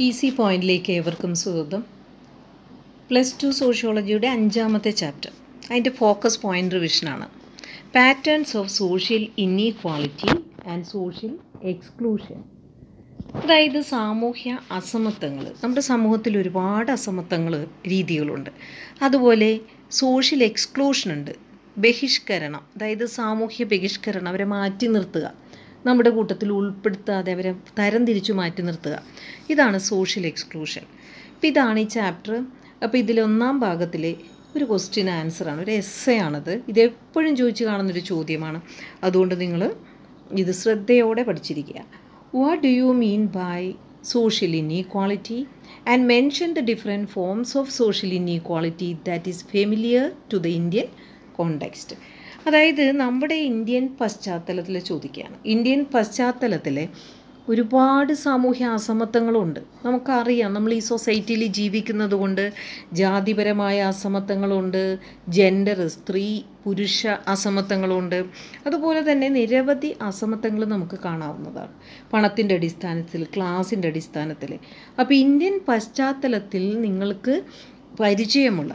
P C പോയിന്റിലേക്ക് ഏവർക്കും സ്വാഗതം പ്ലസ് ടു സോഷ്യോളജിയുടെ അഞ്ചാമത്തെ ചാപ്റ്റർ അതിൻ്റെ ഫോക്കസ് പോയിന്റ് റിവിഷനാണ് patterns of social inequality and social exclusion അതായത് സാമൂഹ്യ അസമത്വങ്ങൾ നമ്മുടെ സമൂഹത്തിൽ ഒരുപാട് അസമത്വങ്ങൾ രീതികളുണ്ട് അതുപോലെ സോഷ്യൽ എക്സ്ക്ലൂഷൻ ഉണ്ട് ബഹിഷ്കരണം അതായത് സാമൂഹ്യ ബഹിഷ്കരണം അവരെ മാറ്റി നിർത്തുക നമ്മുടെ കൂട്ടത്തിൽ ഉൾപ്പെടുത്താതെ അവരെ തരംതിരിച്ചു മാറ്റി നിർത്തുക ഇതാണ് സോഷ്യൽ എക്സ്ക്ലൂഷൻ അപ്പം ഇതാണ് ഈ ചാപ്റ്റർ അപ്പോൾ ഇതിലൊന്നാം ഭാഗത്തിലെ ഒരു ക്വസ്റ്റ്യൻ ആൻസറാണ് ഒരു എസ്സേ ആണത് ഇതെപ്പോഴും ചോദിച്ചു കാണുന്നൊരു ചോദ്യമാണ് അതുകൊണ്ട് നിങ്ങൾ ഇത് ശ്രദ്ധയോടെ പഠിച്ചിരിക്കുക what do you mean by social inequality and mention the different forms of social inequality that is familiar to the Indian context അതായത് നമ്മുടെ ഇന്ത്യൻ പശ്ചാത്തലത്തിൽ ചോദിക്കുകയാണ് ഇന്ത്യൻ പശ്ചാത്തലത്തിലെ ഒരുപാട് സാമൂഹ്യ അസമത്വങ്ങളുണ്ട് നമുക്കറിയാം നമ്മൾ ഈ സൊസൈറ്റിയിൽ ജീവിക്കുന്നത് കൊണ്ട് ജാതിപരമായ അസമത്വങ്ങളുണ്ട് ജെൻഡർ സ്ത്രീ പുരുഷ അസമത്വങ്ങളുണ്ട് അതുപോലെ തന്നെ നിരവധി അസമത്വങ്ങൾ നമുക്ക് കാണാവുന്നതാണ് പണത്തിൻ്റെ അടിസ്ഥാനത്തിൽ ക്ലാസിൻ്റെ അടിസ്ഥാനത്തിൽ അപ്പോൾ ഇന്ത്യൻ പശ്ചാത്തലത്തിൽ നിങ്ങൾക്ക് പരിചയമുള്ള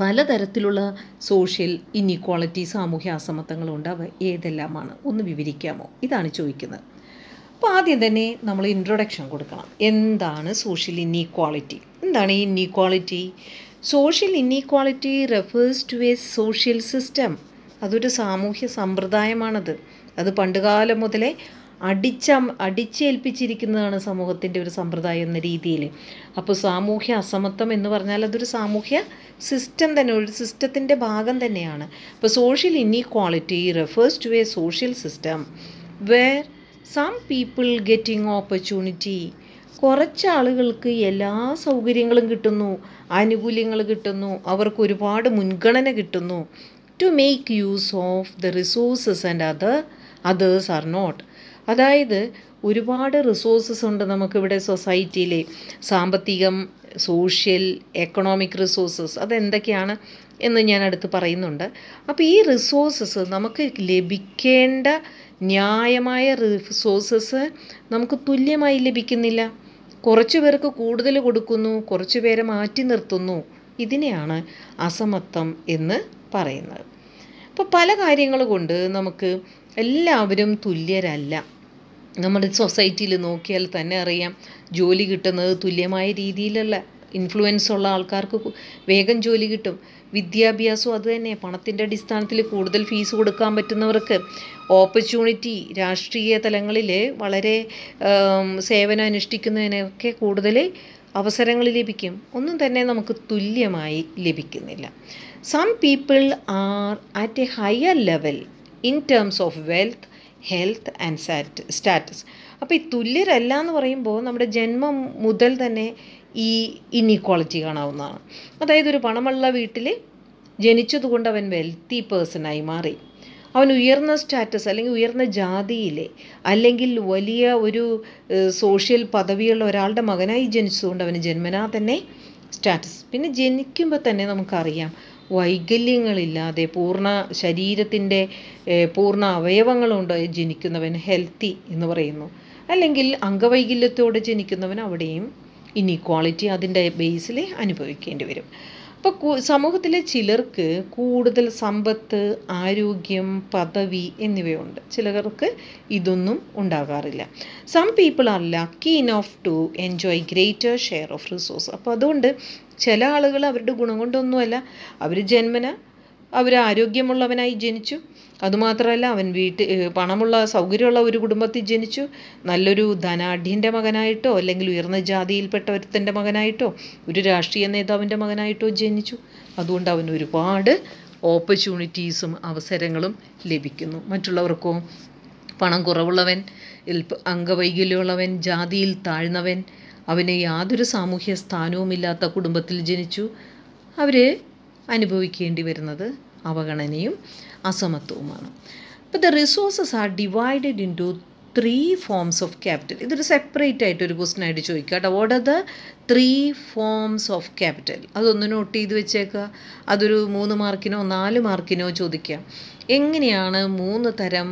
പലതരത്തിലുള്ള സോഷ്യൽ ഇന്നീക്വാളിറ്റി സാമൂഹ്യ അസമത്വങ്ങളുണ്ട് അവ ഏതെല്ലാമാണ് ഒന്ന് വിവരിക്കാമോ ഇതാണ് ചോദിക്കുന്നത് അപ്പോൾ ആദ്യം തന്നെ നമ്മൾ ഇൻട്രൊഡക്ഷൻ കൊടുക്കണം എന്താണ് സോഷ്യൽ ഇന്നീക്വാളിറ്റി എന്താണ് ഈ inequality social inequality refers to a social system അതൊരു സാമൂഹ്യ സമ്പ്രദായമാണത് അത് പണ്ടുകാലം മുതലേ അടിച്ചം അടിച്ചേൽപ്പിച്ചിരിക്കുന്നതാണ് സമൂഹത്തിൻ്റെ ഒരു സമ്പ്രദായം എന്ന രീതിയിൽ അപ്പോൾ സാമൂഹ്യ അസമത്വം എന്ന് പറഞ്ഞാൽ അതൊരു സാമൂഹ്യ സിസ്റ്റം തന്നെ ഒരു സിസ്റ്റത്തിൻ്റെ ഭാഗം തന്നെയാണ് അപ്പോൾ social inequality refers to a social system where some people getting opportunity കുറച്ച് ആളുകൾക്ക് എല്ലാ സൗകര്യങ്ങളും കിട്ടുന്നു ആനുകൂല്യങ്ങൾ കിട്ടുന്നു അവർക്ക് ഒരുപാട് മുൻഗണന കിട്ടുന്നു to make use of the resources and other others are not അതായത് ഒരുപാട് റിസോഴ്സസ് ഉണ്ട് നമുക്കിവിടെ സൊസൈറ്റിയിൽ സാമ്പത്തികം സോഷ്യൽ എക്കണോമിക് റിസോഴ്സസ് അതെന്തൊക്കെയാണ് എന്ന് ഞാൻ അടുത്ത് പറയുന്നുണ്ട് അപ്പോൾ ഈ റിസോഴ്സസ് നമുക്ക് ലഭിക്കേണ്ട ന്യായമായ റിസോഴ്സസ് നമുക്ക് തുല്യമായി ലഭിക്കുന്നില്ല കുറച്ച് പേർക്ക് കൂടുതൽ കൊടുക്കുന്നു കുറച്ച് പേരെ മാറ്റി നിർത്തുന്നു ഇതിനെയാണ് അസമത്വം എന്ന് പറയുന്നത് അപ്പോൾ പല കാര്യങ്ങൾ കൊണ്ട് നമുക്ക് എല്ലാവരും തുല്യരല്ല നമ്മുടെ സൊസൈറ്റിയിൽ നോക്കിയാൽ തന്നെ അറിയാം ജോലി കിട്ടുന്നത് തുല്യമായ രീതിയിലല്ല ഇൻഫ്ലുവൻസ് ഉള്ള ആൾക്കാർക്ക് വേഗം ജോലി കിട്ടും വിദ്യാഭ്യാസവും അതുതന്നെ പണത്തിൻ്റെ അടിസ്ഥാനത്തിൽ കൂടുതൽ ഫീസ് കൊടുക്കാൻ പറ്റുന്നവർക്ക് ഓപ്പർച്യൂണിറ്റി രാഷ്ട്രീയ തലങ്ങളിൽ വളരെ സേവനം അനുഷ്ഠിക്കുന്നതിനൊക്കെ കൂടുതൽ അവസരങ്ങൾ ലഭിക്കും ഒന്നും തന്നെ നമുക്ക് തുല്യമായി ലഭിക്കുന്നില്ല some people are at a higher level in terms of wealth health and sat status അപ്പോൾ ഈ തുല്യരല്ല എന്ന് പറയുമ്പോൾ നമ്മുടെ ജന്മം മുതൽ തന്നെ ഈ ഇന്നീക്വാളിറ്റി കാണാവുന്നതാണ് അതായത് ഒരു പണമുള്ള വീട്ടിൽ ജനിച്ചതുകൊണ്ട് അവൻ വെൽത്തി പേഴ്സണായി മാറി അവൻ ഉയർന്ന സ്റ്റാറ്റസ് അല്ലെങ്കിൽ ഉയർന്ന ജാതിയിലെ അല്ലെങ്കിൽ വലിയ ഒരു സോഷ്യൽ പദവിയുള്ള ഒരാളുടെ മകനായി ജനിച്ചതുകൊണ്ട് അവന് ജന്മനാ തന്നെ സ്റ്റാറ്റസ് പിന്നെ ജനിക്കുമ്പോൾ തന്നെ നമുക്കറിയാം വൈകല്യങ്ങളില്ലാതെ പൂർണ്ണ ശരീരത്തിൻ്റെ പൂർണ്ണ അവയവങ്ങളുണ്ട് ജനിക്കുന്നവൻ ഹെൽത്തി എന്ന് പറയുന്നു അല്ലെങ്കിൽ അംഗവൈകല്യത്തോടെ ജനിക്കുന്നവൻ അവിടെയും ഇനീക്വാളിറ്റി അതിൻ്റെ ബേസിൽ അനുഭവിക്കേണ്ടി വരും ഇപ്പോൾ സമൂഹത്തിലെ ചിലർക്ക് കൂടുതൽ സമ്പത്ത് ആരോഗ്യം പദവി എന്നിവയുണ്ട് ചിലർക്ക് ഇതൊന്നും ഉണ്ടാകാറില്ല some people are lucky of to enjoy greater share of resource അപ്പോൾ അതുകൊണ്ട് ചില ആളുകൾ അവരുടെ ഗുണം കൊണ്ടൊന്നുമല്ല അവർ ജന്മന അവർ ആരോഗ്യമുള്ളവനായി ജനിച്ചു അതുമാത്രമല്ല അവൻ വീട്ടിൽ പണമുള്ള സൗകര്യമുള്ള ഒരു കുടുംബത്തിൽ ജനിച്ചു നല്ലൊരു ധനാഢ്യൻ്റെ മകനായിട്ടോ അല്ലെങ്കിൽ ഉയർന്ന ജാതിയിൽപ്പെട്ട ഒരുത്തൻ്റെ മകനായിട്ടോ ഒരു രാഷ്ട്രീയ നേതാവിൻ്റെ മകനായിട്ടോ ജനിച്ചു അതുകൊണ്ട് അവൻ ഒരുപാട് ഓപ്പർച്യൂണിറ്റീസും അവസരങ്ങളും ലഭിക്കുന്നു മറ്റുള്ളവർക്കോ പണം കുറവുള്ളവൻ അംഗവൈകല്യമുള്ളവൻ ജാതിയിൽ താഴ്ന്നവൻ അവന് യാതൊരു സാമൂഹ്യ സ്ഥാനവുമില്ലാത്ത കുടുംബത്തിൽ ജനിച്ചു അവർ അനുഭവിക്കേണ്ടി വരുന്നത് അവഗണനയും അസമത്വവുമാണ് ഇപ്പം the resources are divided into three forms of capital ഇതൊരു സെപ്പറേറ്റ് ആയിട്ട് ഒരു ക്വസ്റ്റൻ ആയിട്ട് ചോദിക്കുക കേട്ടോ what are the three forms of capital അതൊന്ന് നോട്ട് ചെയ്ത് വെച്ചേക്കുക അതൊരു മൂന്ന് മാർക്കിനോ നാല് മാർക്കിനോ ചോദിക്കാം എങ്ങനെയാണ് മൂന്ന് തരം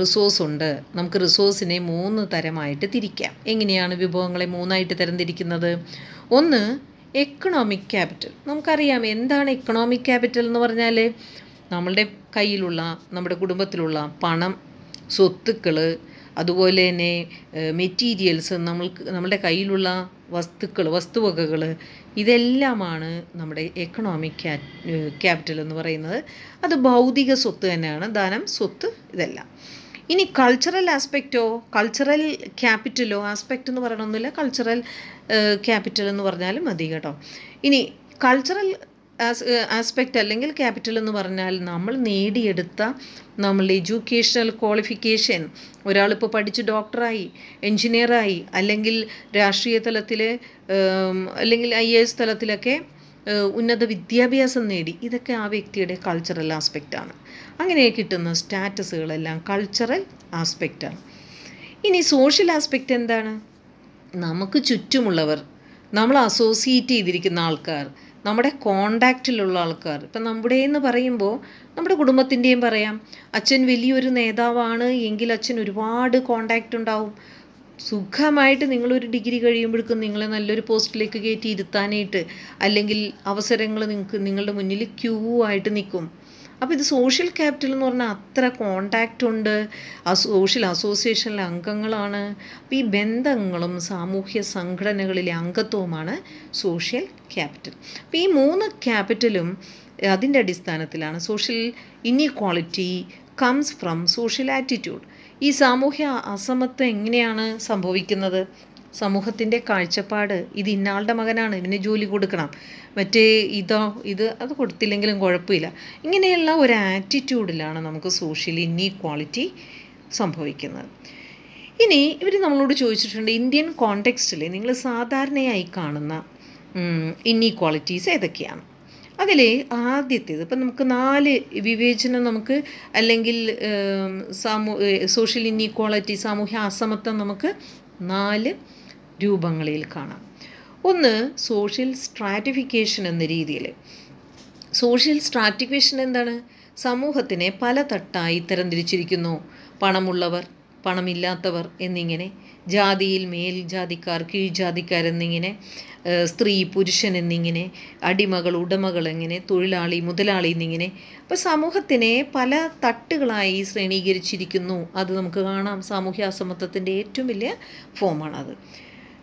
റിസോഴ്സ് ഉണ്ട് നമുക്ക് റിസോഴ്സിനെ മൂന്ന് തരമായിട്ട് തിരിക്കാം എങ്ങനെയാണ് വിഭവങ്ങളെ മൂന്നായിട്ട് തരം തിരിക്കുന്നത് ഒന്ന് എക്കണോമിക് ക്യാപിറ്റൽ നമുക്കറിയാം എന്താണ് എക്കണോമിക് ക്യാപിറ്റൽ എന്ന് പറഞ്ഞാൽ നമ്മളുടെ കയ്യിലുള്ള നമ്മുടെ കുടുംബത്തിലുള്ള പണം സ്വത്തുക്കൾ അതുപോലെ തന്നെ മെറ്റീരിയൽസ് നമ്മൾക്ക് നമ്മുടെ കയ്യിലുള്ള വസ്തുക്കൾ വസ്തുവകകൾ ഇതെല്ലാമാണ് നമ്മുടെ എക്കണോമിക് ക്യാപിറ്റൽ എന്ന് പറയുന്നത് അത് ഭൗതിക സ്വത്ത് തന്നെയാണ് ധനം സ്വത്ത് ഇതെല്ലാം ഇനി കൾച്ചറൽ ആസ്പെക്റ്റോ കൾച്ചറൽ ക്യാപിറ്റലോ ആസ്പെക്റ്റ് എന്ന് പറയണമെന്നില്ല കൾച്ചറൽ ക്യാപിറ്റൽ എന്ന് പറഞ്ഞാലും മതി കേട്ടോ ഇനി കൾച്ചറൽ ആസ്പെക്റ്റ് അല്ലെങ്കിൽ ക്യാപിറ്റൽ എന്ന് പറഞ്ഞാൽ നമ്മൾ നേടിയെടുത്ത നമ്മളുടെ എഡ്യൂക്കേഷണൽ ക്വാളിഫിക്കേഷൻ ഒരാളിപ്പോൾ പഠിച്ച് ഡോക്ടറായി എൻജിനീയറായി അല്ലെങ്കിൽ രാഷ്ട്രീയ തലത്തിൽ അല്ലെങ്കിൽ ഐ എ എസ് തലത്തിലൊക്കെ ഉന്നത വിദ്യാഭ്യാസം നേടി ഇതൊക്കെ ആ വ്യക്തിയുടെ കൾച്ചറൽ ആസ്പെക്റ്റാണ് അങ്ങനെ കിട്ടുന്ന സ്റ്റാറ്റസുകളെല്ലാം കൾച്ചറൽ ആസ്പെക്റ്റാണ് ഇനി സോഷ്യൽ ആസ്പെക്റ്റ് എന്താണ് നമുക്ക് ചുറ്റുമുള്ളവർ നമ്മൾ അസോസിയേറ്റ് ചെയ്തിരിക്കുന്ന ആൾക്കാർ നമ്മുടെ കോണ്ടാക്റ്റിലുള്ള ആൾക്കാർ ഇപ്പം നമ്മുടെ എന്ന് പറയുമ്പോൾ നമ്മുടെ കുടുംബത്തിൻ്റെയും പറയാം അച്ഛൻ വലിയൊരു നേതാവാണ് എങ്കിൽ അച്ഛൻ ഒരുപാട് കോണ്ടാക്റ്റ് ഉണ്ടാവും സുഖമായിട്ട് നിങ്ങളൊരു ഡിഗ്രി കഴിയുമ്പോഴേക്കും നിങ്ങളെ നല്ലൊരു പോസ്റ്റിലേക്ക് കയറ്റി ഇരുത്താനായിട്ട് അല്ലെങ്കിൽ അവസരങ്ങൾ നിങ്ങൾക്ക് നിങ്ങളുടെ മുന്നിൽ ക്യൂ ആയിട്ട് നിൽക്കും അപ്പോൾ ഇത് സോഷ്യൽ ക്യാപിറ്റൽ എന്ന് പറഞ്ഞാൽ അത്ര കോണ്ടാക്റ്റ് ഉണ്ട് ആ സോഷ്യൽ അസോസിയേഷനിലെ അംഗങ്ങളാണ് അപ്പോൾ ഈ ബന്ധങ്ങളും സാമൂഹ്യ സംഘടനകളിലെ അംഗത്വവുമാണ് സോഷ്യൽ ക്യാപിറ്റൽ അപ്പോൾ ഈ മൂന്ന് ക്യാപിറ്റലും അതിൻ്റെ അടിസ്ഥാനത്തിലാണ് social inequality comes from social attitude ഈ സാമൂഹ്യ അസമത്വം എങ്ങനെയാണ് സംഭവിക്കുന്നത് സമൂഹത്തിൻ്റെ കാഴ്ചപ്പാട് ഇത് ഇന്നാളുടെ മകനാണ് ഇവന് ജോലി കൊടുക്കണം മറ്റേ ഇതോ ഇത് അത് കൊടുത്തില്ലെങ്കിലും കുഴപ്പമില്ല ഇങ്ങനെയുള്ള ഒരു ആറ്റിറ്റ്യൂഡിലാണ് നമുക്ക് സോഷ്യൽ ഇന്നീക്വാളിറ്റി സംഭവിക്കുന്നത് ഇനി ഇവർ നമ്മളോട് ചോദിച്ചിട്ടുണ്ട് ഇന്ത്യൻ കോണ്ടെക്സ്റ്റിൽ നിങ്ങൾ സാധാരണയായി കാണുന്ന ഇന്നീക്വാളിറ്റീസ് ഏതൊക്കെയാണ് അതിൽ ആദ്യത്തേത് ഇപ്പം നമുക്ക് നാല് വിവേചനം നമുക്ക് അല്ലെങ്കിൽ സാമൂ സോഷ്യൽ ഇന്നീക്വാളിറ്റി സാമൂഹ്യ അസമത്വം നമുക്ക് നാല് രൂപങ്ങളിൽ കാണാം ഒന്ന് സോഷ്യൽ സ്ട്രാറ്റിഫിക്കേഷൻ എന്ന രീതിയിൽ സോഷ്യൽ സ്ട്രാറ്റിഫിക്കേഷൻ എന്താണ് സമൂഹത്തിനെ പല തട്ടായി തരംതിരിച്ചിരിക്കുന്നു പണമുള്ളവർ പണമില്ലാത്തവർ എന്നിങ്ങനെ ജാതിയിൽ മേൽ ജാതിക്കാർ എന്നിങ്ങനെ സ്ത്രീ പുരുഷൻ എന്നിങ്ങനെ അടിമകൾ ഉടമകൾ എങ്ങനെ തൊഴിലാളി മുതലാളി എന്നിങ്ങനെ അപ്പോൾ സമൂഹത്തിനെ പല തട്ടുകളായി ശ്രേണീകരിച്ചിരിക്കുന്നു അത് നമുക്ക് കാണാം സാമൂഹ്യ അസമത്വത്തിൻ്റെ ഏറ്റവും വലിയ ഫോമാണത്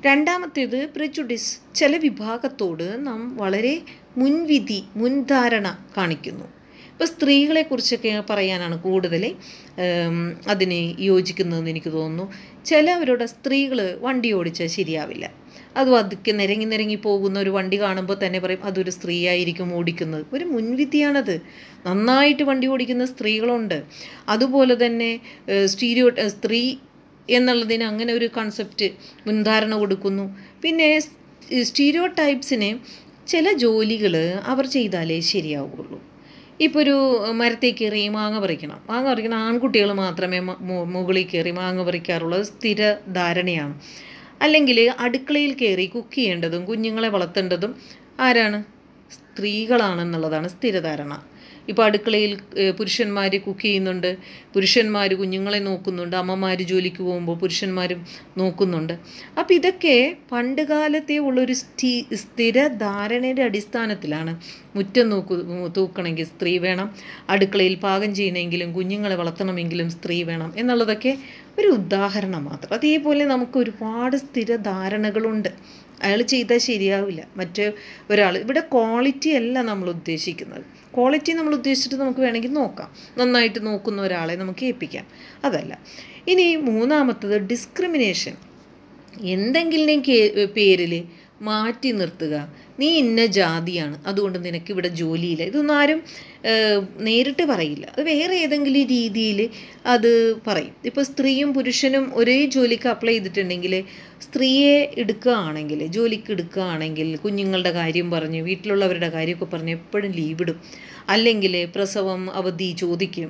രണ്ടാമത്തേത് പ്രജുഡിസ് ചില വിഭാഗത്തോട് നാം വളരെ മുൻവിധി മുൻധാരണ കാണിക്കുന്നു ഇപ്പോൾ സ്ത്രീകളെക്കുറിച്ചൊക്കെ പറയാനാണ് കൂടുതൽ അതിന് യോജിക്കുന്നതെന്ന് എനിക്ക് തോന്നുന്നു ചിലവരുടെ സ്ത്രീകൾ വണ്ടി ഓടിച്ചാൽ ശരിയാവില്ല അത് പതുക്കെ നിരങ്ങി നിരങ്ങി പോകുന്ന ഒരു വണ്ടി കാണുമ്പോൾ തന്നെ പറയും അതൊരു സ്ത്രീയായിരിക്കും ഓടിക്കുന്നത് ഒരു മുൻവിധിയാണത് നന്നായിട്ട് വണ്ടി ഓടിക്കുന്ന സ്ത്രീകളുണ്ട് അതുപോലെ തന്നെ സ്റ്റീരിയോ സ്ത്രീ എന്നുള്ളതിന് അങ്ങനെ ഒരു കൺസെപ്റ്റ് മുൻധാരണ കൊടുക്കുന്നു പിന്നെ സ്റ്റീരിയോ ടൈപ്സിനെ ചില ജോലികൾ അവർ ചെയ്താലേ ശരിയാവുകയുള്ളൂ ഇപ്പോൾ ഒരു മരത്തിൽ കയറി മാങ്ങ പറിക്കണം മാങ്ങ പറിക്കണം ആൺകുട്ടികൾ മാത്രമേ മുകളിൽ കയറി മാങ്ങ പറിക്കാറുള്ളൂ സ്ഥിര ധാരണയാണ് അല്ലെങ്കിൽ അടുക്കളയിൽ കയറി കുക്ക് ചെയ്യേണ്ടതും കുഞ്ഞുങ്ങളെ വളർത്തേണ്ടതും ആരാണ് സ്ത്രീകളാണെന്നുള്ളതാണ് സ്ഥിരധാരണ ഇപ്പോൾ അടുക്കളയിൽ പുരുഷന്മാർ കുക്ക് ചെയ്യുന്നുണ്ട് പുരുഷന്മാർ കുഞ്ഞുങ്ങളെ നോക്കുന്നുണ്ട് അമ്മമാർ ജോലിക്ക് പോകുമ്പോൾ പുരുഷന്മാരും നോക്കുന്നുണ്ട് അപ്പോൾ ഇതൊക്കെ പണ്ട് കാലത്തെ ഉള്ളൊരു സ്ഥി സ്ഥിര ധാരണയുടെ അടിസ്ഥാനത്തിലാണ് മുറ്റം നോക്കു തൂക്കണമെങ്കിൽ സ്ത്രീ വേണം അടുക്കളയിൽ പാകം ചെയ്യണമെങ്കിലും കുഞ്ഞുങ്ങളെ വളർത്തണമെങ്കിലും സ്ത്രീ വേണം എന്നുള്ളതൊക്കെ ഒരു ഉദാഹരണം മാത്രം അതേപോലെ നമുക്ക് ഒരുപാട് സ്ഥിര ധാരണകളുണ്ട് അയാൾ ചെയ്താൽ ശരിയാവില്ല മറ്റേ ഒരാൾ ഇവിടെ ക്വാളിറ്റി അല്ല നമ്മൾ ഉദ്ദേശിക്കുന്നത് ക്വാളിറ്റി നമ്മൾ ഉദ്ദേശിച്ചിട്ട് നമുക്ക് വേണമെങ്കിൽ നോക്കാം നന്നായിട്ട് നോക്കുന്ന ഒരാളെ നമുക്ക് ഏൽപ്പിക്കാം അതല്ല ഇനി മൂന്നാമത്തത് ഡിസ്ക്രിമിനേഷൻ എന്തെങ്കിലും പേരിൽ മാറ്റി നിർത്തുക നീ ഇന്ന ജാതിയാണ് അതുകൊണ്ട് നിനക്ക് ഇവിടെ ജോലിയില്ല ഇതൊന്നും ആരും നേരിട്ട് പറയില്ല അത് വേറെ ഏതെങ്കിലും രീതിയിൽ അത് പറയും ഇപ്പോൾ സ്ത്രീയും പുരുഷനും ഒരേ ജോലിക്ക് അപ്ലൈ ചെയ്തിട്ടുണ്ടെങ്കിൽ സ്ത്രീയെ എടുക്കുകയാണെങ്കിൽ ജോലിക്ക് എടുക്കുകയാണെങ്കിൽ കുഞ്ഞുങ്ങളുടെ കാര്യം പറഞ്ഞ് വീട്ടിലുള്ളവരുടെ കാര്യമൊക്കെ പറഞ്ഞ് എപ്പോഴും ലീവിടും അല്ലെങ്കിൽ പ്രസവം അവധി ചോദിക്കും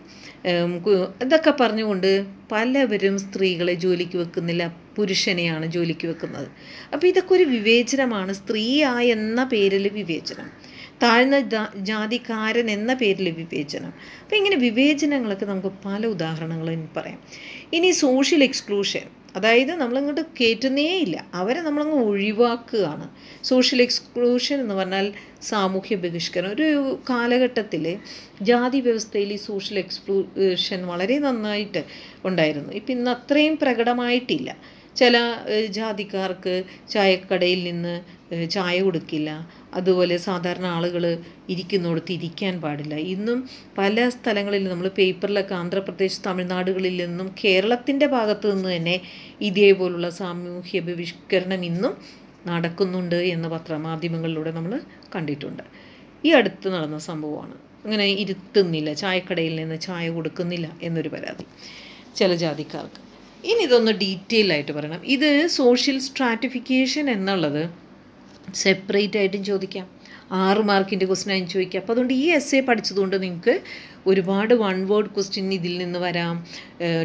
ഇതൊക്കെ പറഞ്ഞുകൊണ്ട് പലവരും സ്ത്രീകളെ ജോലിക്ക് വെക്കുന്നില്ല പുരുഷനെയാണ് ജോലിക്ക് വെക്കുന്നത് അപ്പോൾ ഇതൊക്കെ ഒരു വിവേചനമാണ് സ്ത്രീയാ എന്ന പേരിൽ വിവേചനം താഴ്ന്ന ജാതിക്കാരൻ എന്ന പേരിൽ വിവേചനം അപ്പോൾ ഇങ്ങനെ വിവേചനങ്ങളൊക്കെ നമുക്ക് പല ഉദാഹരണങ്ങളും പറയാം ഇനി സോഷ്യൽ എക്സ്ക്ലൂഷൻ അതായത് നമ്മളിങ്ങോട്ട് കയറ്റുന്നേ ഇല്ല അവരെ നമ്മളങ്ങ് ഒഴിവാക്കുകയാണ് സോഷ്യൽ എക്സ്ക്ലൂഷൻ എന്ന് പറഞ്ഞാൽ സാമൂഹ്യ ബഹിഷ്കരണം ഒരു കാലഘട്ടത്തിൽ ജാതി വ്യവസ്ഥയിൽ ഈ സോഷ്യൽ എക്സ്ക്ലൂഷൻ വളരെ നന്നായിട്ട് ഉണ്ടായിരുന്നു ഇപ്പം ഇന്ന് അത്രയും പ്രകടമായിട്ടില്ല ചില ജാതിക്കാർക്ക് ചായക്കടയിൽ നിന്ന് ചായ കൊടുക്കില്ല അതുപോലെ സാധാരണ ആളുകൾ ഇരിക്കുന്നിടത്ത് ഇരിക്കാൻ പാടില്ല ഇന്നും പല സ്ഥലങ്ങളിൽ നമ്മൾ പേപ്പറിലൊക്കെ ആന്ധ്രാപ്രദേശ് തമിഴ്നാടുകളിൽ നിന്നും കേരളത്തിൻ്റെ ഭാഗത്തു നിന്ന് തന്നെ ഇതേപോലുള്ള സാമൂഹ്യ ബഹിഷ്കരണം ഇന്നും നടക്കുന്നുണ്ട് എന്ന് പത്രമാധ്യമങ്ങളിലൂടെ നമ്മൾ കണ്ടിട്ടുണ്ട് ഈ അടുത്ത് നടന്ന സംഭവമാണ് അങ്ങനെ ഇരുത്തുന്നില്ല ചായക്കടയിൽ നിന്ന് ചായ കൊടുക്കുന്നില്ല എന്നൊരു പരാതി ചില ജാതിക്കാർക്ക് ഇനി ഇതൊന്ന് ഡീറ്റെയിൽ ആയിട്ട് പറയണം ഇത് സോഷ്യൽ സ്ട്രാറ്റിഫിക്കേഷൻ എന്നുള്ളത് സെപ്പറേറ്റ് ആയിട്ടും ചോദിക്കാം ആറ് മാർക്കിൻ്റെ ക്വസ്റ്റൻ ആയും ചോദിക്കാം അപ്പോൾ അതുകൊണ്ട് ഈ എസ് എ പഠിച്ചതുകൊണ്ട് നിങ്ങൾക്ക് ഒരുപാട് വൺ വേർഡ് ക്വസ്റ്റ്യൻ ഇതിൽ നിന്ന് വരാം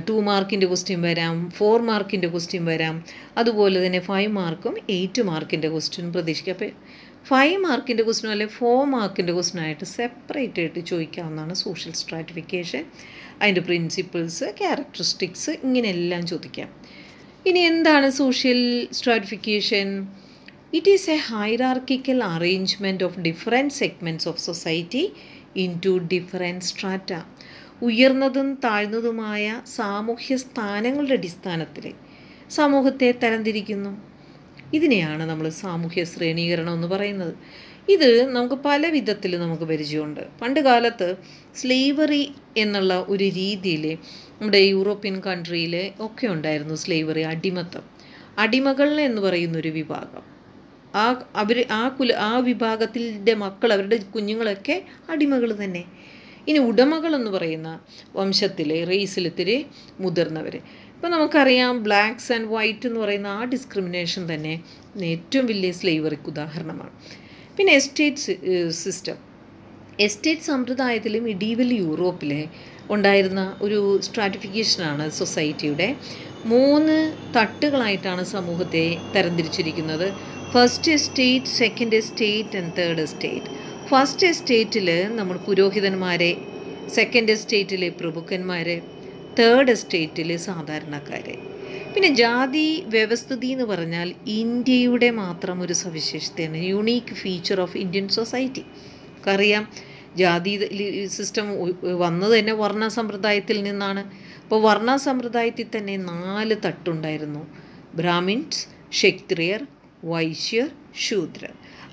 ടു മാർക്കിൻ്റെ ക്വസ്റ്റ്യൻ വരാം ഫോർ മാർക്കിൻ്റെ ക്വസ്റ്റ്യൻ വരാം അതുപോലെ തന്നെ ഫൈവ് മാർക്കും എയ്റ്റ് മാർക്കിൻ്റെ ക്വസ്റ്റ്യൻ പ്രതീക്ഷിക്കുക അപ്പോൾ ഫൈവ് മാർക്കിൻ്റെ ക്വസ്റ്റ്യൻ അല്ലെങ്കിൽ ഫോർ മാർക്കിൻ്റെ ക്വസ്റ്റ്യൻ ആയിട്ട് സെപ്പറേറ്റ് ആയിട്ട് ചോദിക്കാവുന്നതാണ് സോഷ്യൽ സ്ട്രാറ്റിഫിക്കേഷൻ അതിൻ്റെ പ്രിൻസിപ്പിൾസ് ക്യാരക്ടറിസ്റ്റിക്സ് ഇങ്ങനെയെല്ലാം ചോദിക്കാം ഇനി എന്താണ് social stratification it is a hierarchical arrangement of different segments of society into different strata ഉയർന്നതും താഴ്ന്നതുമായ സാമൂഹ്യ സ്ഥാനങ്ങളുടെ അടിസ്ഥാനത്തിൽ സമൂഹത്തെ തരംതിരിക്കുന്നു ഇതിനെയാണ് നമ്മൾ സാമൂഹ്യ ശ്രേണീകരണം എന്ന് പറയുന്നത് ഇത് നമുക്ക് പല വിധത്തിൽ നമുക്ക് പരിചയമുണ്ട് പണ്ട് കാലത്ത് സ്ലേവറി എന്നുള്ള ഒരു രീതിയിൽ നമ്മുടെ യൂറോപ്യൻ കൺട്രിയിൽ ഒക്കെ ഉണ്ടായിരുന്നു സ്ലേവറി അടിമത്തം അടിമകൾ എന്ന് പറയുന്നൊരു വിഭാഗം ആ അവർ ആ കുല ആ വിഭാഗത്തിൻ്റെ മക്കൾ അവരുടെ കുഞ്ഞുങ്ങളൊക്കെ അടിമകൾ തന്നെ ഇനി ഉടമകളെന്ന് പറയുന്ന വംശത്തിലെ റേസിലിത്തിരി മുതിർന്നവർ ഇപ്പം നമുക്കറിയാം ബ്ലാക്ക്സ് ആൻഡ് വൈറ്റ് എന്ന് പറയുന്ന ആ ഡിസ്ക്രിമിനേഷൻ തന്നെ ഏറ്റവും വലിയ സ്ലേവറിക്ക് ഉദാഹരണമാണ് പിന്നെ എസ്റ്റേറ്റ് സിസ്റ്റം എസ്റ്റേറ്റ് സമ്പ്രദായത്തിലും മിഡീവൽ യൂറോപ്പിലെ ഉണ്ടായിരുന്ന ഒരു സ്ട്രാറ്റിഫിക്കേഷനാണ് സൊസൈറ്റിയുടെ മൂന്ന് തട്ടുകളായിട്ടാണ് സമൂഹത്തെ തരംതിരിച്ചിരിക്കുന്നത് first estate second estate and third estate first എസ്റ്റേറ്റിൽ നമ്മൾ പുരോഹിതന്മാരെ സെക്കൻഡ് എസ്റ്റേറ്റിലെ പ്രഭുക്കന്മാരെ തേർഡ് എസ്റ്റേറ്റിലെ സാധാരണക്കാരെ പിന്നെ ജാതി വ്യവസ്ഥിതി എന്ന് പറഞ്ഞാൽ ഇന്ത്യയുടെ മാത്രം ഒരു സവിശേഷതയാണ് unique feature of Indian society നമുക്കറിയാം ജാതി സിസ്റ്റം വന്നത് തന്നെ വർണ്ണ സമ്പ്രദായത്തിൽ നിന്നാണ് അപ്പോൾ വർണ്ണ സമ്പ്രദായത്തിൽ തന്നെ നാല് തട്ടുണ്ടായിരുന്നു ബ്രാഹ്മിൻസ് ക്ഷത്രിയർ വൈശ്യർ ശൂദ്രർ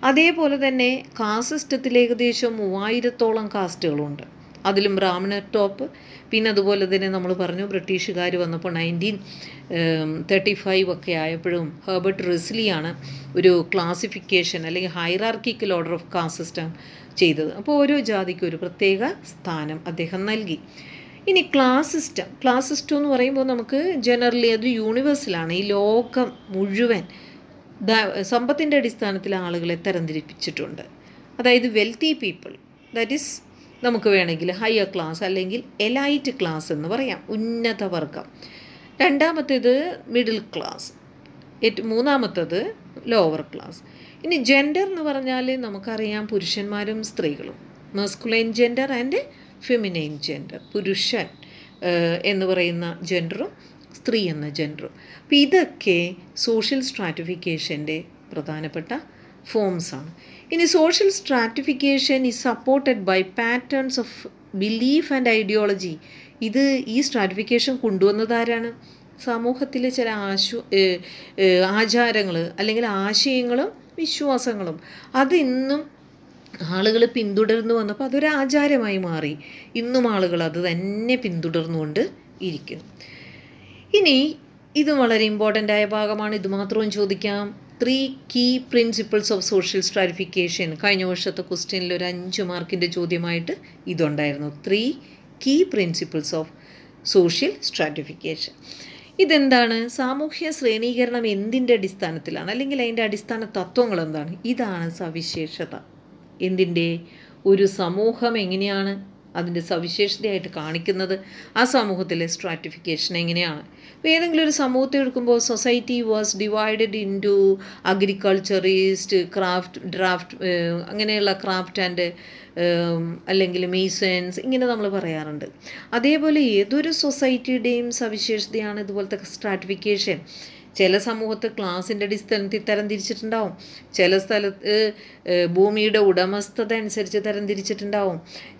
അതേപോലെ തന്നെ കാസ്റ്റ് സിസ്റ്റത്തിൽ ഏകദേശം മൂവായിരത്തോളം കാസ്റ്റുകളുണ്ട് അതിലും ബ്രാഹ്മണർ ടോപ്പ് പിന്നെ അതുപോലെ തന്നെ നമ്മൾ പറഞ്ഞു ബ്രിട്ടീഷുകാർ വന്നപ്പോൾ നയൻറ്റീൻ തേർട്ടി ഫൈവ് ഒക്കെ ആയപ്പോഴും ഹെർബർട്ട് റിസ്ലിയാണ് ഒരു ക്ലാസിഫിക്കേഷൻ അല്ലെങ്കിൽ hierarchical order of caste system ചെയ്തത് അപ്പോൾ ഓരോ ജാതിക്കും ഒരു പ്രത്യേക സ്ഥാനം അദ്ദേഹം നൽകി ഇനി ക്ലാസ് സിസ്റ്റം ക്ലാസ് സിസ്റ്റം എന്ന് പറയുമ്പോൾ നമുക്ക് ജനറലി അത് യൂണിവേഴ്സലാണ് ഈ ലോകം മുഴുവൻ സമ്പത്തിൻ്റെ അടിസ്ഥാനത്തിൽ ആളുകളെ തരംതിരിപ്പിച്ചിട്ടുണ്ട് അതായത് വെൽത്തി പീപ്പിൾ ദാറ്റ് ഈസ് നമുക്ക് വേണമെങ്കിൽ ഹയർ ക്ലാസ് അല്ലെങ്കിൽ എലൈറ്റ് ക്ലാസ് എന്ന് പറയാം ഉന്നത വർഗം രണ്ടാമത്തേത് മിഡിൽ ക്ലാസ് മൂന്നാമത്തേത് ലോവർ ക്ലാസ് ഇനി ജെൻഡർ എന്ന് പറഞ്ഞാൽ നമുക്കറിയാം പുരുഷന്മാരും സ്ത്രീകളും masculine gender and feminine gender പുരുഷൻ എന്ന് പറയുന്ന ജെൻഡറും സ്ത്രീ എന്ന ജെൻഡറും അപ്പോൾ ഇതൊക്കെ സോഷ്യൽ സ്ട്രാറ്റിഫിക്കേഷൻ്റെ പ്രധാനപ്പെട്ട ഫോംസാണ് ഇനി social stratification is supported by patterns of belief and ideology ഇത് ഈ സ്ട്രാറ്റിഫിക്കേഷൻ കൊണ്ടുവന്നതാരാണ് സമൂഹത്തിലെ ചില ആശു ആചാരങ്ങൾ അല്ലെങ്കിൽ ആശയങ്ങളും വിശ്വാസങ്ങളും അതിന്നും ആളുകൾ പിന്തുടർന്നു വന്നപ്പോൾ അതൊരു ആചാരമായി മാറി ഇന്നും ആളുകൾ അത് തന്നെ പിന്തുടർന്നുകൊണ്ട് ഇരിക്കും ഇനി ഇതും വളരെ ഇമ്പോർട്ടൻ്റ് ആയ ഭാഗമാണ് ഇത് മാത്രവും ചോദിക്കാം three key principles of social stratification കഴിഞ്ഞ വർഷത്തെ ക്വസ്റ്റ്യനിൽ ഒരു അഞ്ച് മാർക്കിൻ്റെ ചോദ്യമായിട്ട് ഇതുണ്ടായിരുന്നു three key principles of social stratification ഇതെന്താണ് സാമൂഹ്യ ശ്രേണീകരണം എന്തിൻ്റെ അടിസ്ഥാനത്തിലാണ് അല്ലെങ്കിൽ അതിൻ്റെ അടിസ്ഥാന തത്വങ്ങൾ എന്താണ് ഇതാണ് സവിശേഷത എന്തിൻ്റെ ഒരു സമൂഹം എങ്ങനെയാണ് അതിൻ്റെ സവിശേഷതയായിട്ട് കാണിക്കുന്നത് ആ സമൂഹത്തിലെ സ്ട്രാറ്റിഫിക്കേഷൻ എങ്ങനെയാണ് ഇപ്പോൾ ഏതെങ്കിലും ഒരു സമൂഹത്തെ എടുക്കുമ്പോൾ society was divided into agriculturist craft draft അങ്ങനെയുള്ള ക്രാഫ്റ്റ് ആൻഡ് അല്ലെങ്കിൽ മീസൻസ് ഇങ്ങനെ നമ്മൾ പറയാറുണ്ട് അതേപോലെ ഏതൊരു സൊസൈറ്റിയുടെയും സവിശേഷതയാണ് ഇതുപോലത്തെ സ്ട്രാറ്റിഫിക്കേഷൻ ചില സമൂഹത്ത് ക്ലാസിൻ്റെ അടിസ്ഥാനത്തിൽ തരംതിരിച്ചിട്ടുണ്ടാവും ചില സ്ഥലത്ത് ഭൂമിയുടെ ഉടമസ്ഥത അനുസരിച്ച് തരംതിരിച്ചിട്ടുണ്ടാവും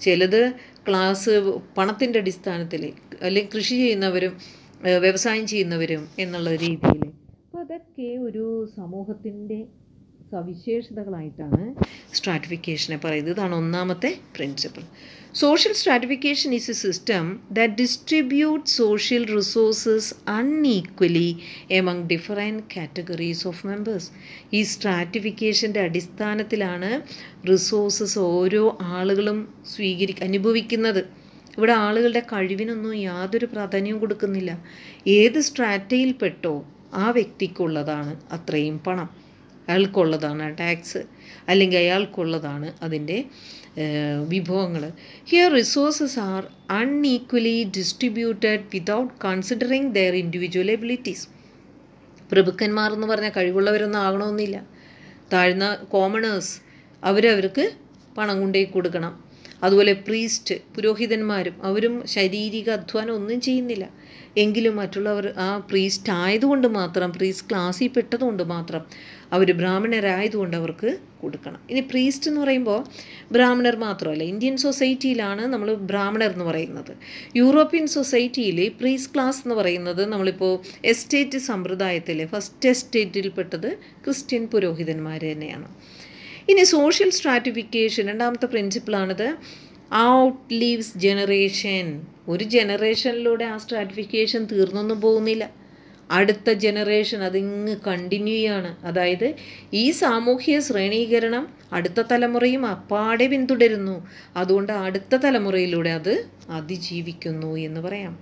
ചിലത് ക്ലാസ് പണത്തിൻ്റെ അടിസ്ഥാനത്തിൽ അല്ലെങ്കിൽ കൃഷി ചെയ്യുന്നവരും വ്യവസായം ചെയ്യുന്നവരും എന്നുള്ള രീതിയിൽ അപ്പോൾ അതൊക്കെ ഒരു സമൂഹത്തിൻ്റെ സവിശേഷതകളായിട്ടാണ് സ്ട്രാറ്റിഫിക്കേഷനെ പറയുന്നത് ഇതാണ് ഒന്നാമത്തെ principle social stratification is a system that distribute social resources unequally among different categories of members ഈ സ്ട്രാറ്റിഫിക്കേഷൻ്റെ അടിസ്ഥാനത്തിലാണ് റിസോഴ്സസ് ഓരോ ആളുകളും സ്വീകരി അനുഭവിക്കുന്നത് ഇവിടെ ആളുകളുടെ കഴിവിനൊന്നും യാതൊരു പ്രാധാന്യവും കൊടുക്കുന്നില്ല ഏത് സ്ട്രാറ്റയിൽപ്പെട്ടോ ആ വ്യക്തിക്കുള്ളതാണ് അത്രയും പണം അയാൾക്കുള്ളതാണ് ടാക്സ് അല്ലെങ്കിൽ അയാൾക്കുള്ളതാണ് അതിൻ്റെ വിഭവങ്ങൾ here resources are unequally distributed without considering their individual abilities പ്രഭുക്കന്മാർ എന്ന് പറഞ്ഞാൽ കഴിവുള്ളവരൊന്നും ആകണമെന്നില്ല താഴ്ന്ന കോമണേഴ്സ് അവരവർക്ക് പണം കൊണ്ടേ കൊടുക്കണം അതുപോലെ പ്രീസ്റ്റ് പുരോഹിതന്മാരും അവരും ശാരീരിക അധ്വാനം ഒന്നും ചെയ്യുന്നില്ല എങ്കിലും മറ്റുള്ളവർ ആ പ്രീസ്റ്റ് ആയതുകൊണ്ട് മാത്രം പ്രീസ്റ്റ് ക്ലാസ്സിൽ പെട്ടതുകൊണ്ട് മാത്രം അവർ ബ്രാഹ്മണരായതുകൊണ്ട് അവർക്ക് കൊടുക്കണം ഇനി പ്രീസ്റ്റ് എന്ന് പറയുമ്പോൾ ബ്രാഹ്മണർ മാത്രമല്ല ഇന്ത്യൻ സൊസൈറ്റിയിലാണ് നമ്മൾ ബ്രാഹ്മണർ എന്ന് പറയുന്നത് യൂറോപ്യൻ സൊസൈറ്റിയിൽ പ്രീസ്റ്റ് ക്ലാസ് എന്ന് പറയുന്നത് നമ്മളിപ്പോൾ എസ്റ്റേറ്റ് സമ്പ്രദായത്തിൽ ഫസ്റ്റ് എസ്റ്റേറ്റിൽപ്പെട്ടത് ക്രിസ്ത്യൻ പുരോഹിതന്മാർ തന്നെയാണ് ഇനി സോഷ്യൽ സ്ട്രാറ്റിഫിക്കേഷൻ രണ്ടാമത്തെ പ്രിൻസിപ്പിളാണിത് ഔട്ട് ലീവ്സ് ജനറേഷൻ ഒരു ജനറേഷനിലൂടെ ആ സ്ട്രാറ്റിഫിക്കേഷൻ തീർന്നൊന്നും പോകുന്നില്ല അടുത്ത ജനറേഷൻ അതിങ്ങ് കണ്ടിന്യൂ ചെയ്യാണ് അതായത് ഈ സാമൂഹ്യ ശ്രേണീകരണം അടുത്ത തലമുറയും അപ്പാടെ പിന്തുടരുന്നു അതുകൊണ്ട് അടുത്ത തലമുറയിലൂടെ അത് അതിജീവിക്കുന്നു എന്ന് പറയാം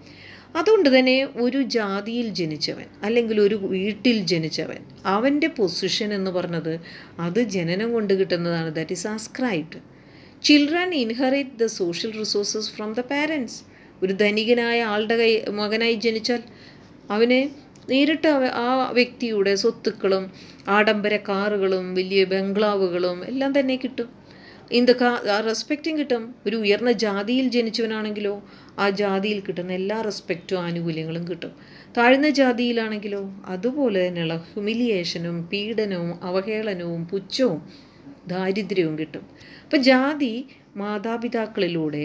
അതുകൊണ്ട് തന്നെ ഒരു ജാതിയിൽ ജനിച്ചവൻ അല്ലെങ്കിൽ ഒരു വീട്ടിൽ ജനിച്ചവൻ അവൻ്റെ പൊസിഷൻ എന്ന് പറഞ്ഞത് അത് ജനനം കൊണ്ട് കിട്ടുന്നതാണ് that is ascribed children inherit the social resources from the parents ഒരു ധനികനായ ആളുടെ കൈ മകനായി ജനിച്ചാൽ അവന് നേരിട്ട് ആ വ്യക്തിയുടെ സ്വത്തുക്കളും ആഡംബര കാറുകളും വലിയ ബംഗ്ലാവുകളും എല്ലാം തന്നെ കിട്ടും ഇൻ ദ റെസ്പെക്റ്റും കിട്ടും ഒരു ഉയർന്ന ജാതിയിൽ ജനിച്ചവനാണെങ്കിലോ ആ ജാതിയിൽ കിട്ടുന്ന എല്ലാ റെസ്പെക്റ്റും ആനുകൂല്യങ്ങളും കിട്ടും താഴ്ന്ന ജാതിയിലാണെങ്കിലോ അതുപോലെ തന്നെയുള്ള ഹ്യൂമിലിയേഷനും പീഡനവും അവഹേളനവും പുച്ഛവും ദാരിദ്ര്യവും കിട്ടും അപ്പം ജാതി മാതാപിതാക്കളിലൂടെ